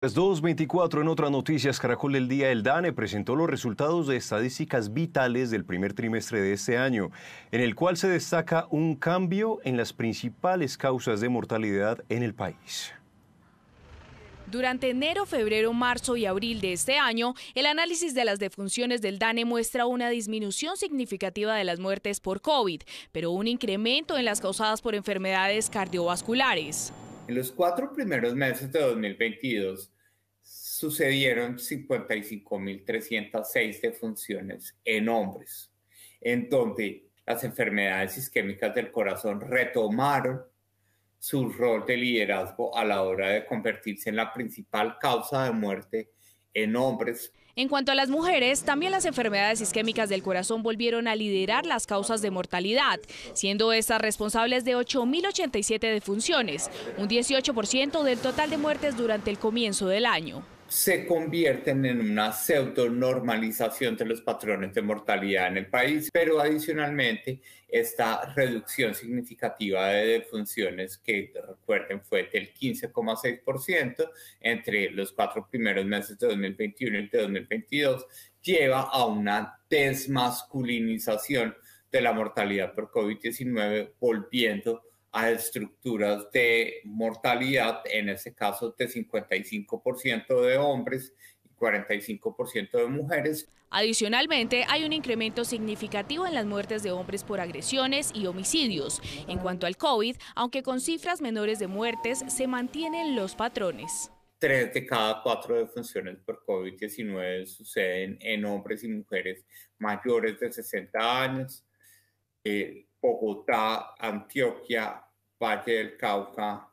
Las 2.24 en otras noticias, Caracol del Día, el DANE presentó los resultados de estadísticas vitales del primer trimestre de este año, en el cual se destaca un cambio en las principales causas de mortalidad en el país. Durante enero, febrero, marzo y abril de este año, el análisis de las defunciones del DANE muestra una disminución significativa de las muertes por COVID, pero un incremento en las causadas por enfermedades cardiovasculares. En los cuatro primeros meses de 2022 sucedieron 55.306 defunciones en hombres, en donde las enfermedades isquémicas del corazón retomaron su rol de liderazgo a la hora de convertirse en la principal causa de muerte en hombres. En cuanto a las mujeres, también las enfermedades isquémicas del corazón volvieron a liderar las causas de mortalidad, siendo estas responsables de 8.087 defunciones, un 18% del total de muertes durante el comienzo del año se convierten en una pseudo normalización de los patrones de mortalidad en el país, pero adicionalmente esta reducción significativa de defunciones que recuerden fue del 15,6% entre los cuatro primeros meses de 2021 y de 2022 lleva a una desmasculinización de la mortalidad por COVID-19 volviendo a estructuras de mortalidad, en este caso de 55% de hombres y 45% de mujeres. Adicionalmente, hay un incremento significativo en las muertes de hombres por agresiones y homicidios. En cuanto al COVID, aunque con cifras menores de muertes, se mantienen los patrones. Tres de cada cuatro defunciones por COVID-19 suceden en hombres y mujeres mayores de 60 años. Eh, Bogotá, Antioquia, Valle del Cauca,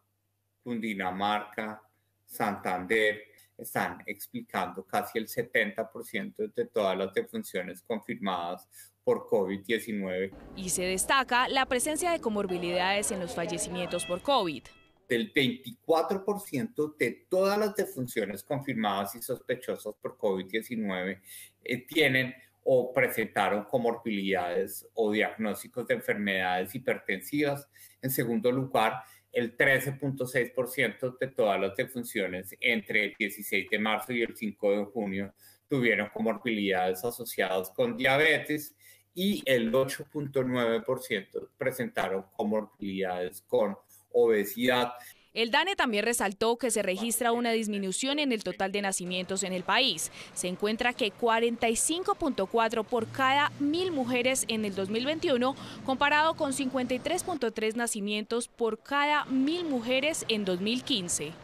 Cundinamarca, Santander, están explicando casi el 70% de todas las defunciones confirmadas por COVID-19. Y se destaca la presencia de comorbilidades en los fallecimientos por COVID. Del 24% de todas las defunciones confirmadas y sospechosas por COVID-19 eh, tienen tienen o presentaron comorbilidades o diagnósticos de enfermedades hipertensivas. En segundo lugar, el 13.6% de todas las defunciones entre el 16 de marzo y el 5 de junio tuvieron comorbilidades asociadas con diabetes y el 8.9% presentaron comorbilidades con obesidad. El DANE también resaltó que se registra una disminución en el total de nacimientos en el país. Se encuentra que 45.4 por cada mil mujeres en el 2021, comparado con 53.3 nacimientos por cada mil mujeres en 2015.